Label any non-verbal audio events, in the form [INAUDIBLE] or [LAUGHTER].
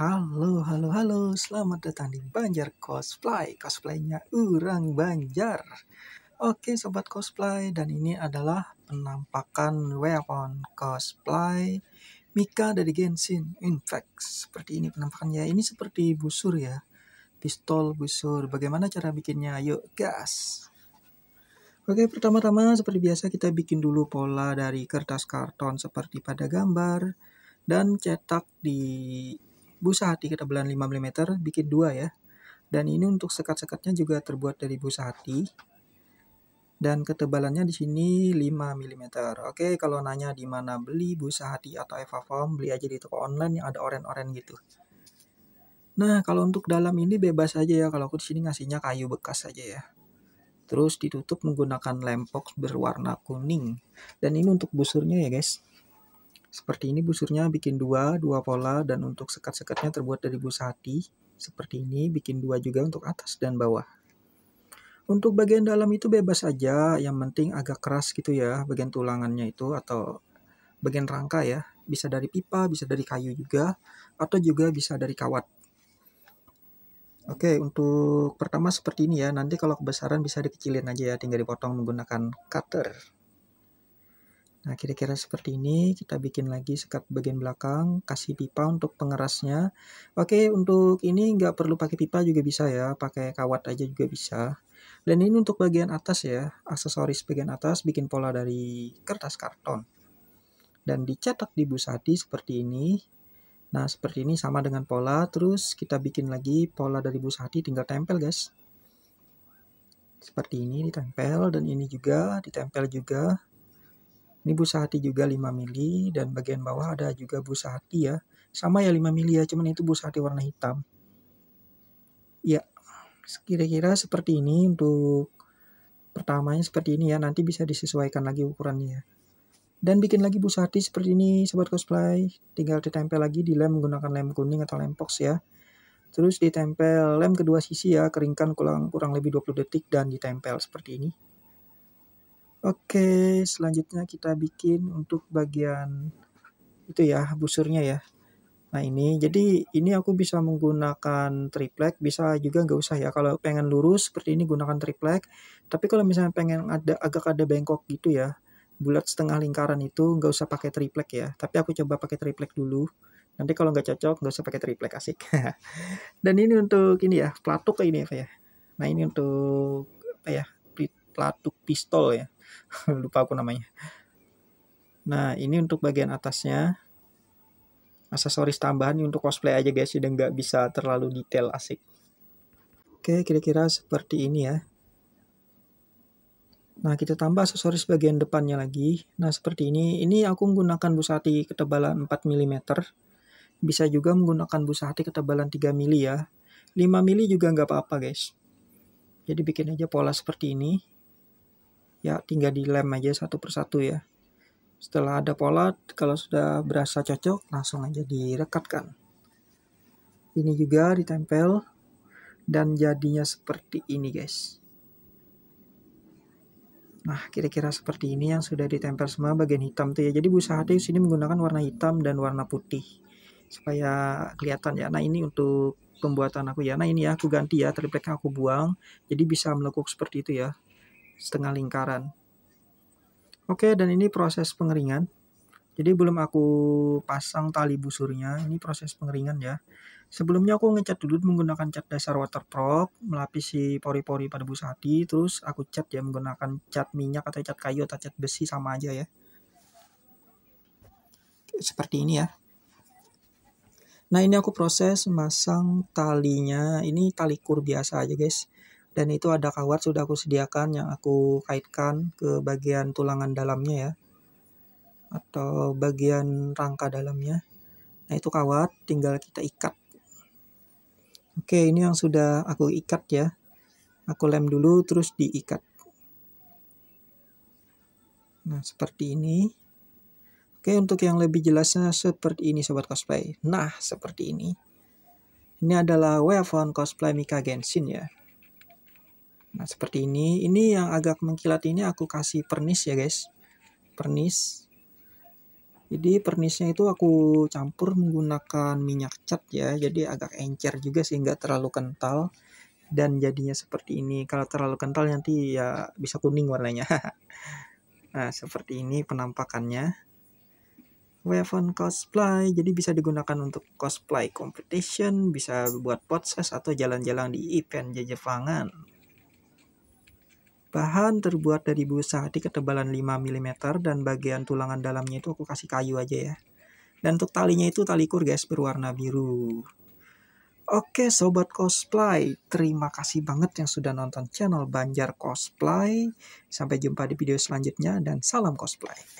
Halo, halo, halo. Selamat datang di Banjar Cosplay. Cosplaynya orang Banjar. Oke, sobat cosplay, dan ini adalah penampakan weapon cosplay Mika dari Genshin Impact. Seperti ini penampakannya. Ini seperti busur ya. Pistol busur. Bagaimana cara bikinnya? Yuk, gas. Oke, pertama-tama seperti biasa kita bikin dulu pola dari kertas karton seperti pada gambar dan cetak di busa hati ketebalan 5 mm bikin dua ya dan ini untuk sekat-sekatnya juga terbuat dari busa hati dan ketebalannya di sini 5 mm. Oke, kalau nanya di mana beli busa hati atau Eva Foam, beli aja di toko online yang ada oren-oren gitu. Nah, kalau untuk dalam ini bebas aja ya. Kalau aku di sini ngasihnya kayu bekas aja ya. Terus ditutup menggunakan lempok berwarna kuning. Dan ini untuk busurnya ya, guys. Seperti ini busurnya bikin dua, dua pola dan untuk sekat-sekatnya terbuat dari busa hati. Seperti ini bikin dua juga untuk atas dan bawah. Untuk bagian dalam itu bebas aja, yang penting agak keras gitu ya, bagian tulangannya itu atau bagian rangka ya. Bisa dari pipa, bisa dari kayu juga, atau juga bisa dari kawat. Oke, untuk pertama seperti ini ya. Nanti kalau kebesaran bisa dikecilin aja ya, tinggal dipotong menggunakan cutter. Nah, kira-kira seperti ini. Kita bikin lagi sekat bagian belakang, kasih pipa untuk pengerasnya. Oke, untuk ini nggak perlu pakai pipa juga bisa ya, pakai kawat aja juga bisa. Dan ini untuk bagian atas ya, aksesoris bagian atas, bikin pola dari kertas karton. Dan dicetak di busati seperti ini. Nah, seperti ini sama dengan pola, terus kita bikin lagi pola dari busati, tinggal tempel guys. Seperti ini ditempel, dan ini juga ditempel juga ini busa hati juga 5 mili dan bagian bawah ada juga busa hati ya. Sama ya 5 mili ya, cuman itu busa hati warna hitam. Ya, kira-kira seperti ini untuk pertamanya seperti ini ya. Nanti bisa disesuaikan lagi ukurannya ya. Dan bikin lagi busa hati seperti ini sobat cosplay. Tinggal ditempel lagi di lem menggunakan lem kuning atau lem box ya. Terus ditempel lem kedua sisi ya, keringkan kurang, kurang lebih 20 detik dan ditempel seperti ini. Oke, selanjutnya kita bikin untuk bagian itu ya, busurnya ya. Nah ini, jadi ini aku bisa menggunakan triplek, bisa juga nggak usah ya. Kalau pengen lurus seperti ini gunakan triplek, tapi kalau misalnya pengen ada agak ada bengkok gitu ya, bulat setengah lingkaran itu nggak usah pakai triplek ya. Tapi aku coba pakai triplek dulu. Nanti kalau nggak cocok nggak usah pakai triplek asik. [LAUGHS] Dan ini untuk ini ya, pelatuk ini ya. Nah ini untuk apa ya, pelatuk pistol ya. [LAUGHS] lupa aku namanya nah ini untuk bagian atasnya aksesoris tambahan untuk cosplay aja guys sudah nggak bisa terlalu detail asik oke kira-kira seperti ini ya Nah, kita tambah aksesoris bagian depannya lagi. Nah, seperti ini. Ini aku menggunakan busa busati ketebalan 4 mm. Bisa juga menggunakan busa busati ketebalan 3 mm ya. 5 mm juga nggak apa-apa, guys. Jadi bikin aja pola seperti ini ya tinggal dilem aja satu persatu ya setelah ada pola kalau sudah berasa cocok langsung aja direkatkan ini juga ditempel dan jadinya seperti ini guys nah kira-kira seperti ini yang sudah ditempel semua bagian hitam tuh ya jadi busa hati sini menggunakan warna hitam dan warna putih supaya kelihatan ya nah ini untuk pembuatan aku ya nah ini ya aku ganti ya triplek aku buang jadi bisa melekuk seperti itu ya setengah lingkaran. Oke, dan ini proses pengeringan. Jadi belum aku pasang tali busurnya, ini proses pengeringan ya. Sebelumnya aku ngecat dulu menggunakan cat dasar waterproof, melapisi pori-pori pada busati, terus aku cat ya menggunakan cat minyak atau cat kayu atau cat besi sama aja ya. Seperti ini ya. Nah ini aku proses masang talinya, ini tali kur biasa aja guys dan itu ada kawat sudah aku sediakan yang aku kaitkan ke bagian tulangan dalamnya ya atau bagian rangka dalamnya nah itu kawat tinggal kita ikat oke ini yang sudah aku ikat ya aku lem dulu terus diikat nah seperti ini oke untuk yang lebih jelasnya seperti ini sobat cosplay nah seperti ini ini adalah weapon cosplay Mika Genshin ya Nah, seperti ini. Ini yang agak mengkilat ini aku kasih pernis ya, guys. Pernis. Jadi pernisnya itu aku campur menggunakan minyak cat ya. Jadi agak encer juga sehingga terlalu kental. Dan jadinya seperti ini. Kalau terlalu kental nanti ya bisa kuning warnanya. [LAUGHS] nah, seperti ini penampakannya. Weapon cosplay, jadi bisa digunakan untuk cosplay competition, bisa buat podcast atau jalan-jalan di event jajepangan. Bahan terbuat dari busa di ketebalan 5 mm dan bagian tulangan dalamnya itu aku kasih kayu aja ya. Dan untuk talinya itu tali kur guys berwarna biru. Oke sobat cosplay, terima kasih banget yang sudah nonton channel Banjar Cosplay. Sampai jumpa di video selanjutnya dan salam cosplay.